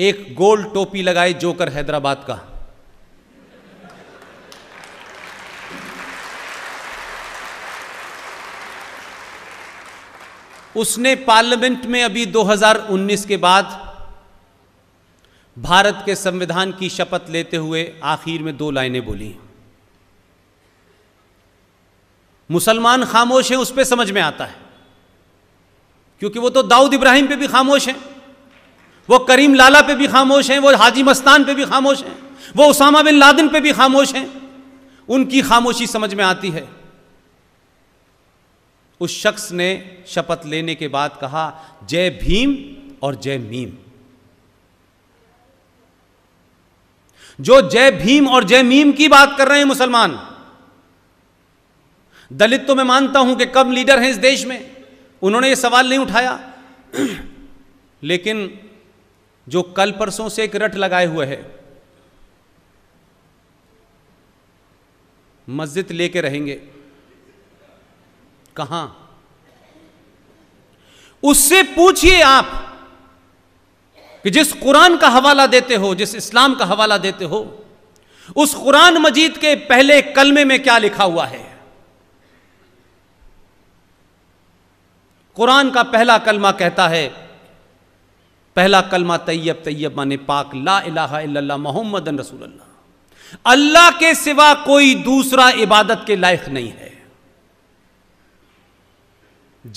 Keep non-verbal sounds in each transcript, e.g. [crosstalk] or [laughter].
एक गोल टोपी लगाए जोकर हैदराबाद का उसने पार्लियामेंट में अभी 2019 के बाद भारत के संविधान की शपथ लेते हुए आखिर में दो लाइनें बोली मुसलमान खामोश हैं उस पर समझ में आता है क्योंकि वो तो दाऊद इब्राहिम पे भी खामोश हैं वो करीम लाला पे भी खामोश हैं वो हाजी मस्तान पे भी खामोश हैं वो उसामा बिन लादन पे भी खामोश हैं उनकी खामोशी समझ में आती है उस शख्स ने शपथ लेने के बाद कहा जय भीम और जय मीम जो जय भीम और जय मीम की बात कर रहे हैं मुसलमान दलित तो मैं मानता हूं कि कम लीडर हैं इस देश में उन्होंने ये सवाल नहीं उठाया लेकिन जो कल परसों से एक रट लगाए हुए है मस्जिद लेके रहेंगे कहां उससे पूछिए आप कि जिस कुरान का हवाला देते हो जिस इस्लाम का हवाला देते हो उस कुरान मजीद के पहले कलमे में क्या लिखा हुआ है कुरान का पहला कलमा कहता है पहला कलमा तैयब तैयब माने पाक ला इल्लल्लाह मोहम्मद रसूलल्लाह अल्लाह के सिवा कोई दूसरा इबादत के लायक नहीं है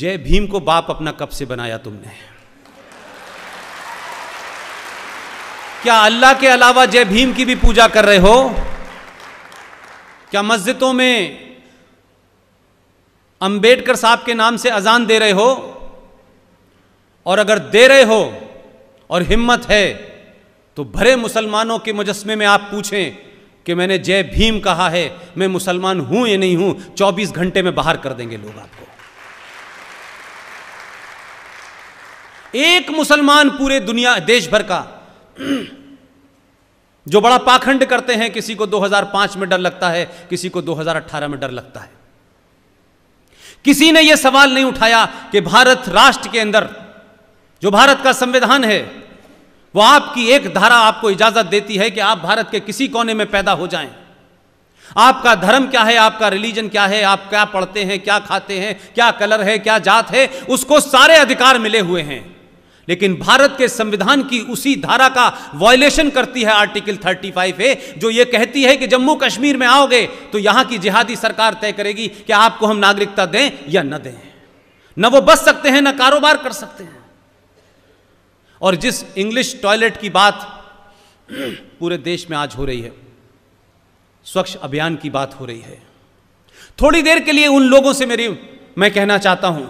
जय भीम को बाप अपना कब से बनाया तुमने क्या अल्लाह के अलावा जय भीम की भी पूजा कर रहे हो क्या मस्जिदों में अंबेडकर साहब के नाम से अजान दे रहे हो और अगर दे रहे हो और हिम्मत है तो भरे मुसलमानों के मुजस्मे में आप पूछें कि मैंने जय भीम कहा है मैं मुसलमान हूं या नहीं हूं 24 घंटे में बाहर कर देंगे लोग आपको एक मुसलमान पूरे दुनिया देश भर का जो बड़ा पाखंड करते हैं किसी को 2005 में डर लगता है किसी को 2018 में डर लगता है किसी ने यह सवाल नहीं उठाया कि भारत राष्ट्र के अंदर जो भारत का संविधान है वो आपकी एक धारा आपको इजाजत देती है कि आप भारत के किसी कोने में पैदा हो जाएं आपका धर्म क्या है आपका रिलीजन क्या है आप क्या पढ़ते हैं क्या खाते हैं क्या कलर है क्या जात है उसको सारे अधिकार मिले हुए हैं लेकिन भारत के संविधान की उसी धारा का वायलेशन करती है आर्टिकल 35 ए जो ये कहती है कि जम्मू कश्मीर में आओगे तो यहां की जिहादी सरकार तय करेगी कि आपको हम नागरिकता दें या न दें न वो बच सकते हैं न कारोबार कर सकते हैं और जिस इंग्लिश टॉयलेट की बात पूरे देश में आज हो रही है स्वच्छ अभियान की बात हो रही है थोड़ी देर के लिए उन लोगों से मेरी मैं कहना चाहता हूं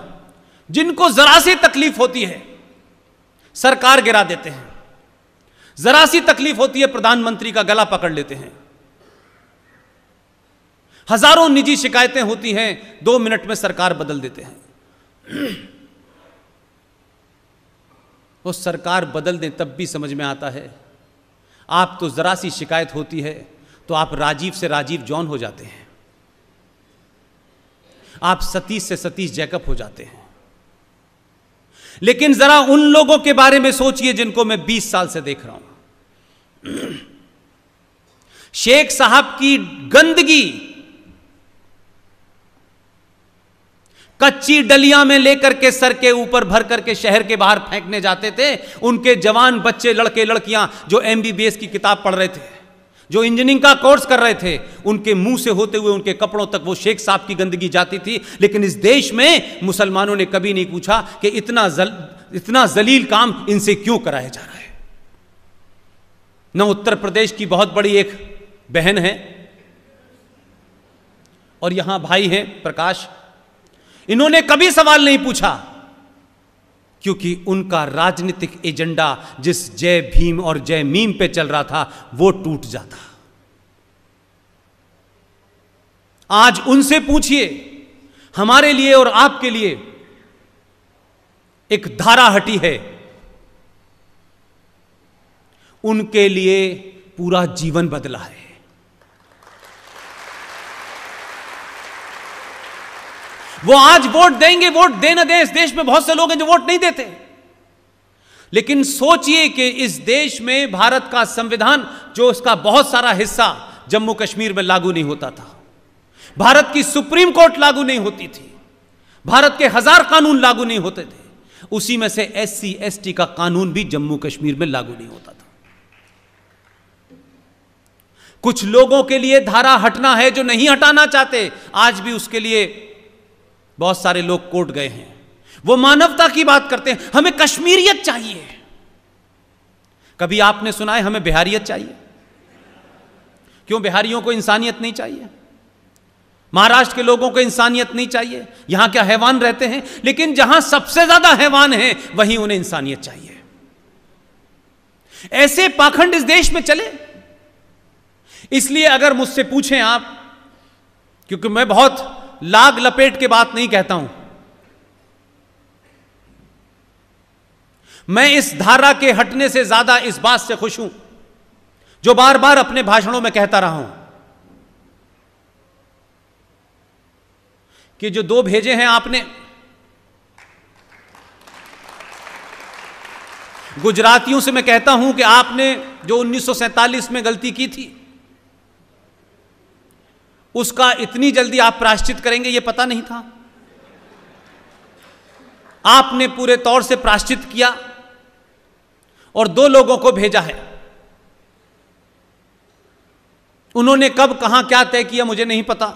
जिनको जरा सी तकलीफ होती है सरकार गिरा देते हैं जरा सी तकलीफ होती है प्रधानमंत्री का गला पकड़ लेते हैं हजारों निजी शिकायतें होती हैं दो मिनट में सरकार बदल देते हैं वो सरकार बदल दें तब भी समझ में आता है आप तो ज़रा सी शिकायत होती है तो आप राजीव से राजीव जॉन हो जाते हैं आप सतीश से सतीश जैकब हो जाते हैं लेकिन जरा उन लोगों के बारे में सोचिए जिनको मैं 20 साल से देख रहा हूं [clears throat] शेख साहब की गंदगी कच्ची डलिया में लेकर के सर के ऊपर भर करके शहर के बाहर फेंकने जाते थे उनके जवान बच्चे लड़के लड़कियां जो एस की किताब पढ़ रहे थे जो इंजीनियरिंग का कोर्स कर रहे थे उनके मुंह से होते हुए उनके कपड़ों तक वो शेख साहब की गंदगी जाती थी लेकिन इस देश में मुसलमानों ने कभी नहीं पूछा कि इतना जल, इतना जलील काम इनसे क्यों कराया जा रहा है न उत्तर प्रदेश की बहुत बड़ी एक बहन है और यहां भाई हैं प्रकाश इन्होंने कभी सवाल नहीं पूछा क्योंकि उनका राजनीतिक एजेंडा जिस जय भीम और जय मीम पे चल रहा था वो टूट जाता आज उनसे पूछिए हमारे लिए और आपके लिए एक धारा हटी है उनके लिए पूरा जीवन बदला है वो आज वोट देंगे वोट देना दे इस देश में बहुत से लोग हैं जो वोट नहीं देते लेकिन सोचिए कि इस देश में भारत का संविधान जो उसका बहुत सारा हिस्सा जम्मू कश्मीर में लागू नहीं होता था भारत की सुप्रीम कोर्ट लागू नहीं होती थी भारत के हजार कानून लागू नहीं होते थे उसी में से एस सी एस टी का कानून भी जम्मू कश्मीर में लागू नहीं होता था कुछ लोगों के लिए धारा हटना है जो नहीं हटाना चाहते आज भी उसके लिए बहुत सारे लोग कोर्ट गए हैं वो मानवता की बात करते हैं हमें कश्मीरियत चाहिए कभी आपने सुना है हमें बिहारियत चाहिए क्यों बिहारियों को इंसानियत नहीं चाहिए महाराष्ट्र के लोगों को इंसानियत नहीं चाहिए यहां क्या हैवान रहते हैं लेकिन जहां सबसे ज्यादा हैवान है वहीं उन्हें इंसानियत चाहिए ऐसे पाखंड इस देश में चले इसलिए अगर मुझसे पूछें आप क्योंकि मैं बहुत लाग लपेट के बात नहीं कहता हूं मैं इस धारा के हटने से ज्यादा इस बात से खुश हूं जो बार बार अपने भाषणों में कहता रहा हूं कि जो दो भेजे हैं आपने गुजरातियों से मैं कहता हूं कि आपने जो उन्नीस में गलती की थी उसका इतनी जल्दी आप प्राश्चित करेंगे ये पता नहीं था आपने पूरे तौर से प्राश्चित किया और दो लोगों को भेजा है उन्होंने कब कहा क्या तय किया मुझे नहीं पता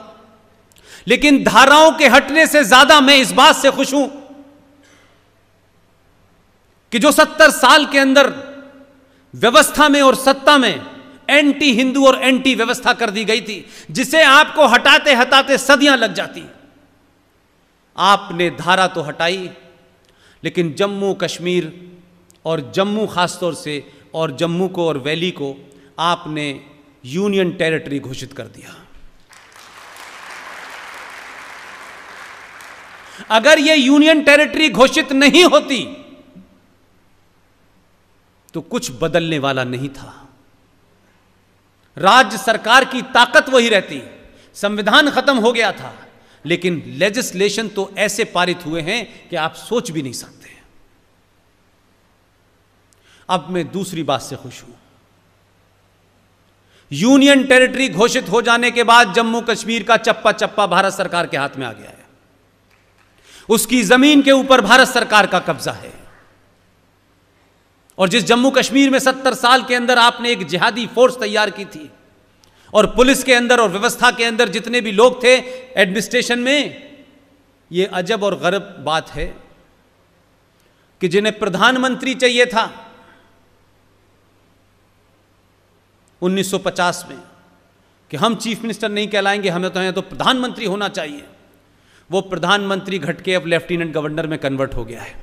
लेकिन धाराओं के हटने से ज्यादा मैं इस बात से खुश हूं कि जो सत्तर साल के अंदर व्यवस्था में और सत्ता में एंटी हिंदू और एंटी व्यवस्था कर दी गई थी जिसे आपको हटाते हटाते सदियां लग जाती आपने धारा तो हटाई लेकिन जम्मू कश्मीर और जम्मू खासतौर से और जम्मू को और वैली को आपने यूनियन टेरिटरी घोषित कर दिया अगर यह यूनियन टेरिटरी घोषित नहीं होती तो कुछ बदलने वाला नहीं था राज्य सरकार की ताकत वही रहती संविधान खत्म हो गया था लेकिन लेजिस्लेशन तो ऐसे पारित हुए हैं कि आप सोच भी नहीं सकते अब मैं दूसरी बात से खुश हूं यूनियन टेरिटरी घोषित हो जाने के बाद जम्मू कश्मीर का चप्पा चप्पा भारत सरकार के हाथ में आ गया है उसकी जमीन के ऊपर भारत सरकार का कब्जा है और जिस जम्मू कश्मीर में सत्तर साल के अंदर आपने एक जिहादी फोर्स तैयार की थी और पुलिस के अंदर और व्यवस्था के अंदर जितने भी लोग थे एडमिनिस्ट्रेशन में ये अजब और गरब बात है कि जिन्हें प्रधानमंत्री चाहिए था 1950 में कि हम चीफ मिनिस्टर नहीं कहलाएंगे हमें तो हैं तो प्रधानमंत्री होना चाहिए वो प्रधानमंत्री घटके अब लेफ्टिनेंट गवर्नर में कन्वर्ट हो गया है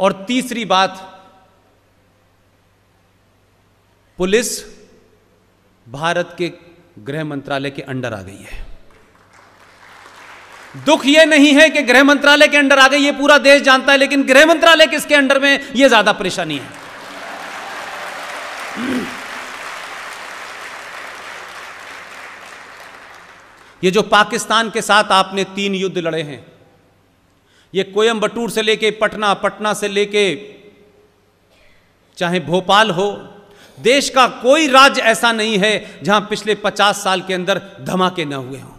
और तीसरी बात पुलिस भारत के गृह मंत्रालय के अंडर आ गई है दुख यह नहीं है कि गृह मंत्रालय के अंडर आ गई यह पूरा देश जानता है लेकिन गृह मंत्रालय किसके अंडर में यह ज्यादा परेशानी है ये जो पाकिस्तान के साथ आपने तीन युद्ध लड़े हैं ये कोयम्बटूर से लेके पटना पटना से लेके चाहे भोपाल हो देश का कोई राज्य ऐसा नहीं है जहां पिछले 50 साल के अंदर धमाके न हुए हों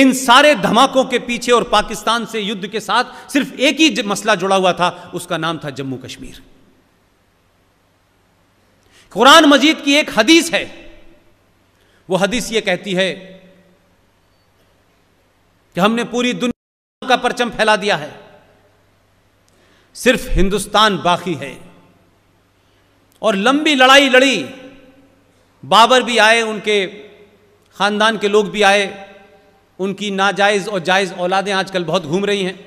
इन सारे धमाकों के पीछे और पाकिस्तान से युद्ध के साथ सिर्फ एक ही मसला जुड़ा हुआ था उसका नाम था जम्मू कश्मीर कुरान मजीद की एक हदीस है वो हदीस ये कहती है कि हमने पूरी दुनिया का परचम फैला दिया है सिर्फ हिंदुस्तान बाकी है और लंबी लड़ाई लड़ी बाबर भी आए उनके ख़ानदान के लोग भी आए उनकी नाजायज़ और जायज़ औलादें आजकल बहुत घूम रही हैं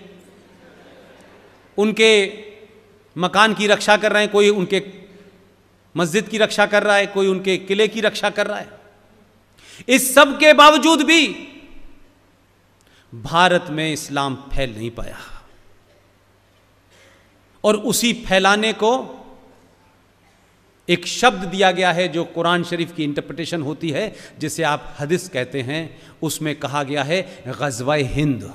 उनके मकान की रक्षा कर रहे हैं कोई उनके मस्जिद की रक्षा कर रहा है कोई उनके किले की रक्षा कर रहा है इस सब के बावजूद भी भारत में इस्लाम फैल नहीं पाया और उसी फैलाने को एक शब्द दिया गया है जो कुरान शरीफ की इंटरप्रिटेशन होती है जिसे आप हदीस कहते हैं उसमें कहा गया है गजवाए हिंद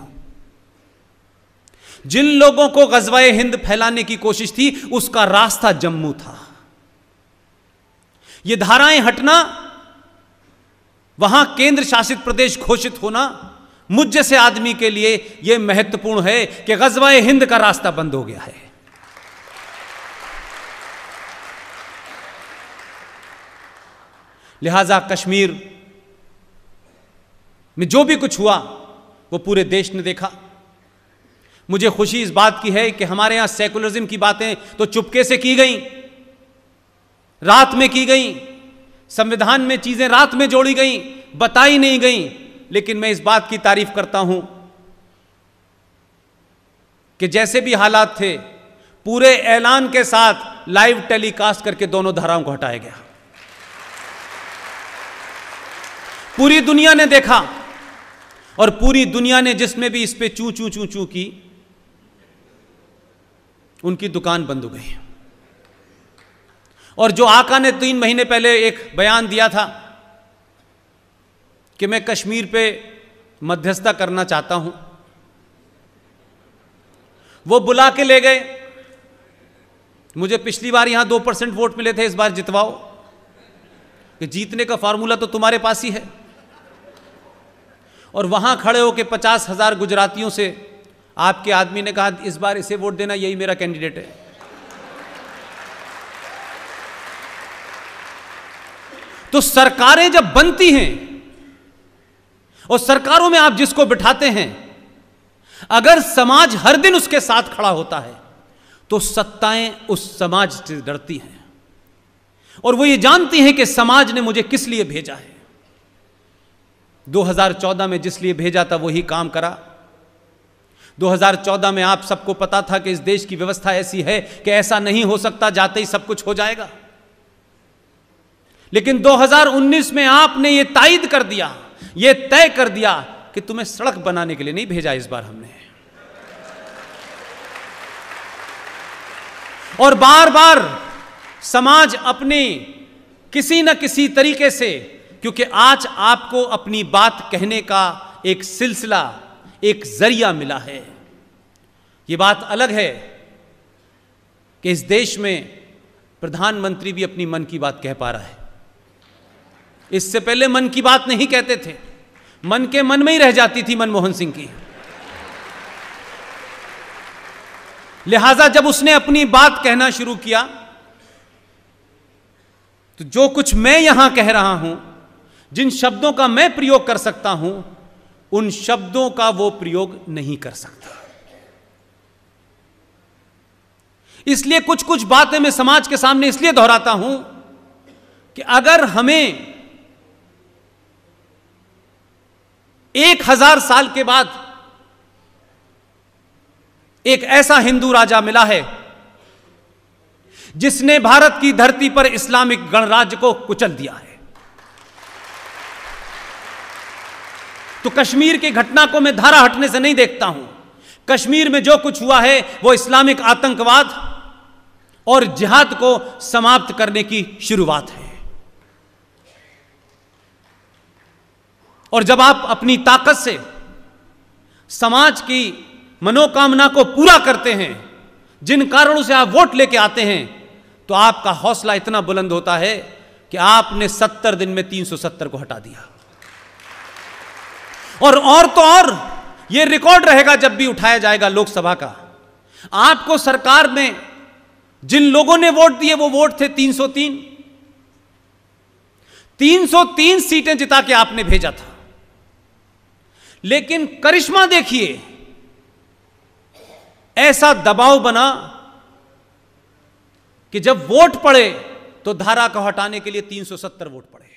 जिन लोगों को गजवाए हिंद फैलाने की कोशिश थी उसका रास्ता जम्मू था यह धाराएं हटना वहां केंद्र शासित प्रदेश घोषित होना मुझ जैसे आदमी के लिए यह महत्वपूर्ण है कि गजवाए हिंद का रास्ता बंद हो गया है लिहाजा कश्मीर में जो भी कुछ हुआ वो पूरे देश ने देखा मुझे खुशी इस बात की है कि हमारे यहां सेकुलरिज्म की बातें तो चुपके से की गई रात में की गई संविधान में चीजें रात में जोड़ी गई बताई नहीं गई लेकिन मैं इस बात की तारीफ करता हूं कि जैसे भी हालात थे पूरे ऐलान के साथ लाइव टेलीकास्ट करके दोनों धाराओं को हटाया गया पूरी दुनिया ने देखा और पूरी दुनिया ने जिसमें भी इस पे चू चू चू चू की उनकी दुकान बंद हो गई और जो आका ने तीन महीने पहले एक बयान दिया था कि मैं कश्मीर पे मध्यस्थता करना चाहता हूं वो बुला के ले गए मुझे पिछली बार यहां दो परसेंट वोट मिले थे इस बार जितवाओ कि जीतने का फार्मूला तो तुम्हारे पास ही है और वहां खड़े होकर पचास हजार गुजरातियों से आपके आदमी ने कहा इस बार इसे वोट देना यही मेरा कैंडिडेट है तो सरकारें जब बनती हैं और सरकारों में आप जिसको बिठाते हैं अगर समाज हर दिन उसके साथ खड़ा होता है तो सत्ताएं उस समाज से डरती हैं और वो ये जानती हैं कि समाज ने मुझे किस लिए भेजा है 2014 में जिस लिए भेजा था वही काम करा 2014 में आप सबको पता था कि इस देश की व्यवस्था ऐसी है कि ऐसा नहीं हो सकता जाते ही सब कुछ हो जाएगा लेकिन 2019 में आपने ये तायद कर दिया यह तय कर दिया कि तुम्हें सड़क बनाने के लिए नहीं भेजा इस बार हमने और बार बार समाज अपने किसी न किसी तरीके से क्योंकि आज आपको अपनी बात कहने का एक सिलसिला एक जरिया मिला है ये बात अलग है कि इस देश में प्रधानमंत्री भी अपनी मन की बात कह पा रहा है इससे पहले मन की बात नहीं कहते थे मन के मन में ही रह जाती थी मनमोहन सिंह की लिहाजा जब उसने अपनी बात कहना शुरू किया तो जो कुछ मैं यहां कह रहा हूं जिन शब्दों का मैं प्रयोग कर सकता हूं उन शब्दों का वो प्रयोग नहीं कर सकता इसलिए कुछ कुछ बातें मैं समाज के सामने इसलिए दोहराता हूं कि अगर हमें एक हजार साल के बाद एक ऐसा हिंदू राजा मिला है जिसने भारत की धरती पर इस्लामिक गणराज्य को कुचल दिया है तो कश्मीर की घटना को मैं धारा हटने से नहीं देखता हूं कश्मीर में जो कुछ हुआ है वो इस्लामिक आतंकवाद और जिहाद को समाप्त करने की शुरुआत है और जब आप अपनी ताकत से समाज की मनोकामना को पूरा करते हैं जिन कारणों से आप वोट लेके आते हैं तो आपका हौसला इतना बुलंद होता है कि आपने सत्तर दिन में तीन सौ सत्तर को हटा दिया और और तो और यह रिकॉर्ड रहेगा जब भी उठाया जाएगा लोकसभा का आपको सरकार में जिन लोगों ने वोट दिए वो वोट थे 303 303 सीटें जिता के आपने भेजा था लेकिन करिश्मा देखिए ऐसा दबाव बना कि जब वोट पड़े तो धारा को हटाने के लिए 370 वोट पड़े